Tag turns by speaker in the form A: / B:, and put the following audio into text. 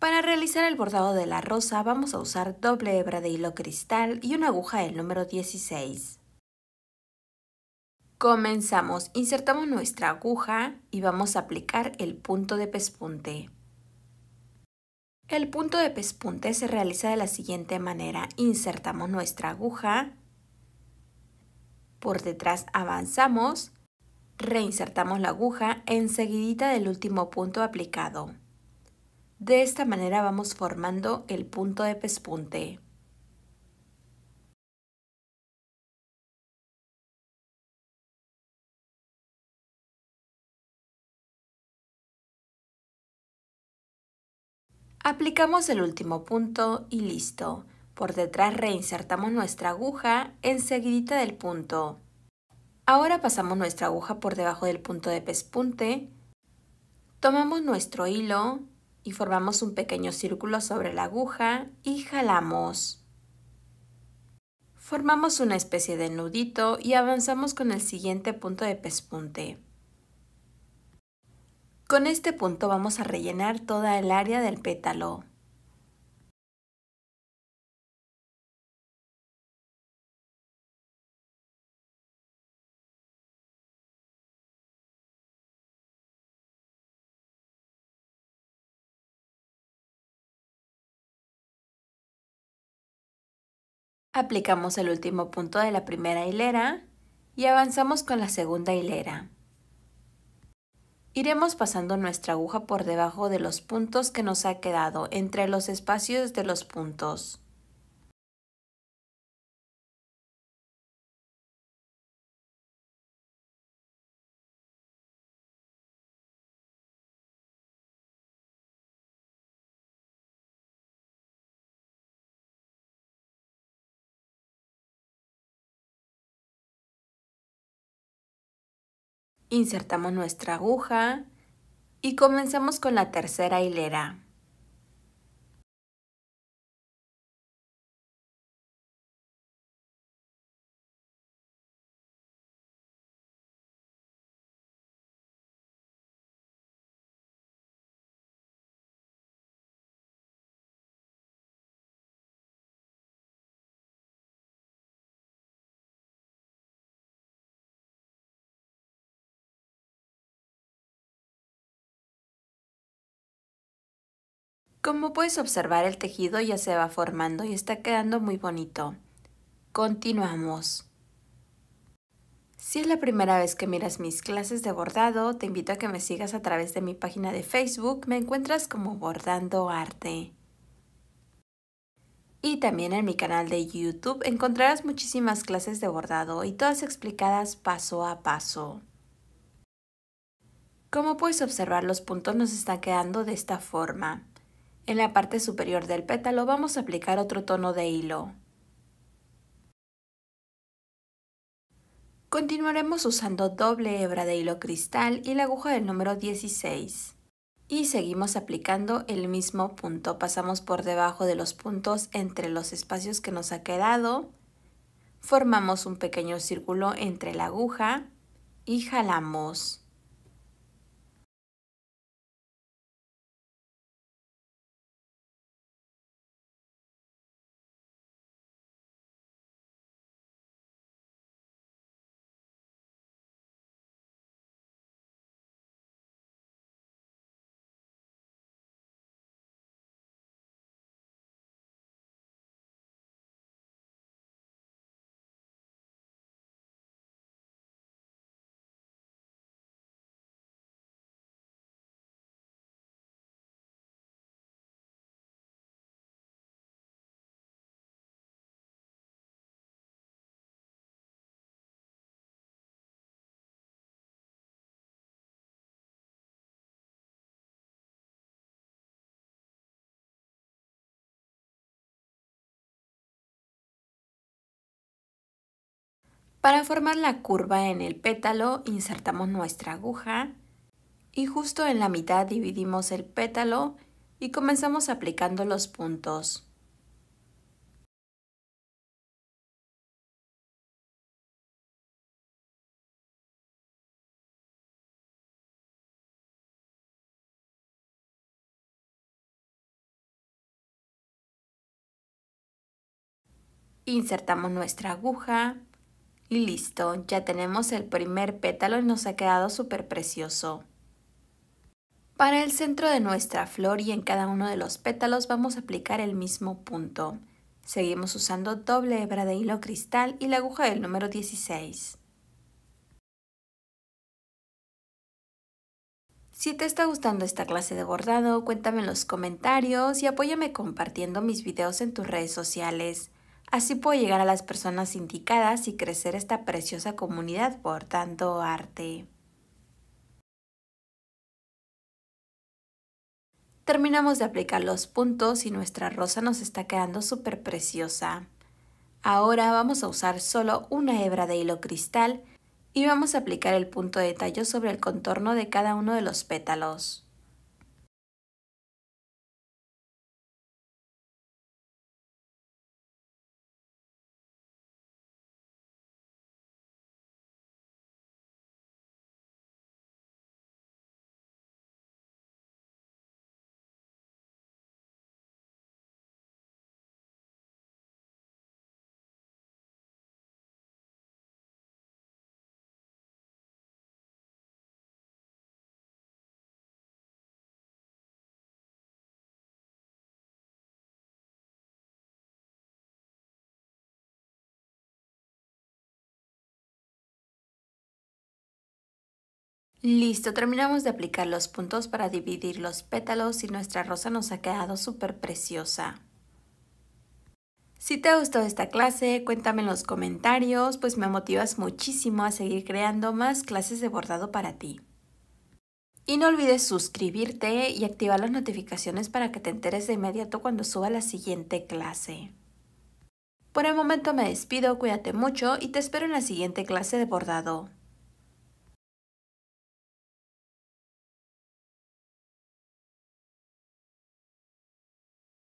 A: Para realizar el bordado de la rosa vamos a usar doble hebra de hilo cristal y una aguja del número 16. Comenzamos, insertamos nuestra aguja y vamos a aplicar el punto de pespunte. El punto de pespunte se realiza de la siguiente manera, insertamos nuestra aguja, por detrás avanzamos, reinsertamos la aguja enseguida del último punto aplicado. De esta manera vamos formando el punto de pespunte. Aplicamos el último punto y listo. Por detrás reinsertamos nuestra aguja seguida del punto. Ahora pasamos nuestra aguja por debajo del punto de pespunte. Tomamos nuestro hilo y formamos un pequeño círculo sobre la aguja y jalamos. Formamos una especie de nudito y avanzamos con el siguiente punto de pespunte. Con este punto vamos a rellenar toda el área
B: del pétalo.
C: Aplicamos
A: el último punto de la primera hilera y avanzamos con la segunda hilera. Iremos pasando nuestra aguja por debajo de los puntos que nos ha quedado entre los espacios de los puntos.
B: Insertamos nuestra aguja y comenzamos con la tercera hilera.
A: Como puedes observar, el tejido ya se va formando y está quedando muy bonito. Continuamos. Si es la primera vez que miras mis clases de bordado, te invito a que me sigas a través de mi página de Facebook. Me encuentras como Bordando Arte. Y también en mi canal de YouTube encontrarás muchísimas clases de bordado y todas explicadas paso a paso. Como puedes observar, los puntos nos están quedando de esta forma. En la parte superior del pétalo vamos a aplicar otro tono de hilo. Continuaremos usando doble hebra de hilo cristal y la aguja del número 16. Y seguimos aplicando el mismo punto. Pasamos por debajo de los puntos entre los espacios que nos ha quedado. Formamos un pequeño círculo entre la aguja y jalamos. Para formar la curva en el pétalo insertamos nuestra aguja y justo en la mitad dividimos el pétalo y comenzamos aplicando los puntos.
B: Insertamos
A: nuestra aguja y listo, ya tenemos el primer pétalo y nos ha quedado súper precioso. Para el centro de nuestra flor y en cada uno de los pétalos vamos a aplicar el mismo punto. Seguimos usando doble hebra de hilo cristal y la aguja del número 16. Si te está gustando esta clase de bordado, cuéntame en los comentarios y apóyame compartiendo mis videos en tus redes sociales. Así puedo llegar a las personas indicadas y crecer esta preciosa comunidad por tanto arte.
B: Terminamos de aplicar
A: los puntos y nuestra rosa nos está quedando súper preciosa. Ahora vamos a usar solo una hebra de hilo cristal y vamos a aplicar el punto de tallo sobre el contorno de cada uno de los pétalos. Listo, terminamos de aplicar los puntos para dividir los pétalos y nuestra rosa nos ha quedado súper preciosa. Si te gustó esta clase, cuéntame en los comentarios, pues me motivas muchísimo a seguir creando más clases de bordado para ti. Y no olvides suscribirte y activar las notificaciones para que te enteres de inmediato cuando suba la siguiente clase. Por el momento me despido, cuídate mucho y te espero en la siguiente clase de bordado.